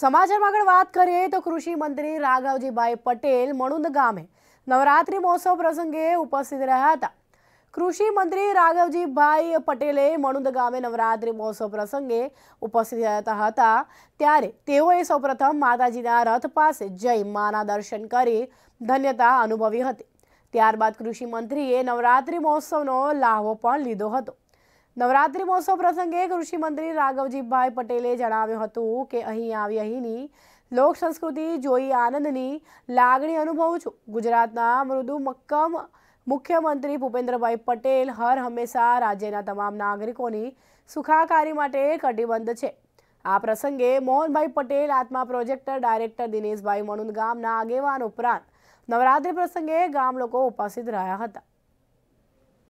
સમાચારમાં આગળ વાત કરીએ તો કૃષિ મંત્રી રાઘવજીભાઈ પટેલ મણુંદ ગામે નવરાત્રી મહોત્સવ પ્રસંગે ઉપસ્થિત રહ્યા હતા કૃષિ મંત્રી રાઘવજીભાઈ પટેલે મણુંદ ગામે નવરાત્રી મહોત્સવ પ્રસંગે ઉપસ્થિત રહેતા હતા ત્યારે તેઓએ સૌપ્રથમ માતાજીના રથ પાસે જઈ માના દર્શન કરી ધન્યતા અનુભવી હતી ત્યારબાદ કૃષિ મંત્રીએ નવરાત્રી મહોત્સવનો લાહવો પણ લીધો હતો નવરાત્રિ મહોત્સવ પ્રસંગે કૃષિમંત્રી રાઘવજીભાઈ પટેલે જણાવ્યું હતું કે અહીં આવી અહીંની લોક સંસ્કૃતિ જોઈ આનંદની લાગણી અનુભવું છું ગુજરાતના મૃદુ મક્કમ મુખ્યમંત્રી ભૂપેન્દ્રભાઈ પટેલ હર હંમેશા રાજ્યના તમામ નાગરિકોની સુખાકારી માટે કટિબદ્ધ છે આ પ્રસંગે મોહનભાઈ પટેલ આત્મા પ્રોજેક્ટર ડાયરેક્ટર દિનેશભાઈ મણુદ ગામના આગેવાન ઉપરાંત નવરાત્રિ પ્રસંગે ગામ લોકો ઉપસ્થિત રહ્યા હતા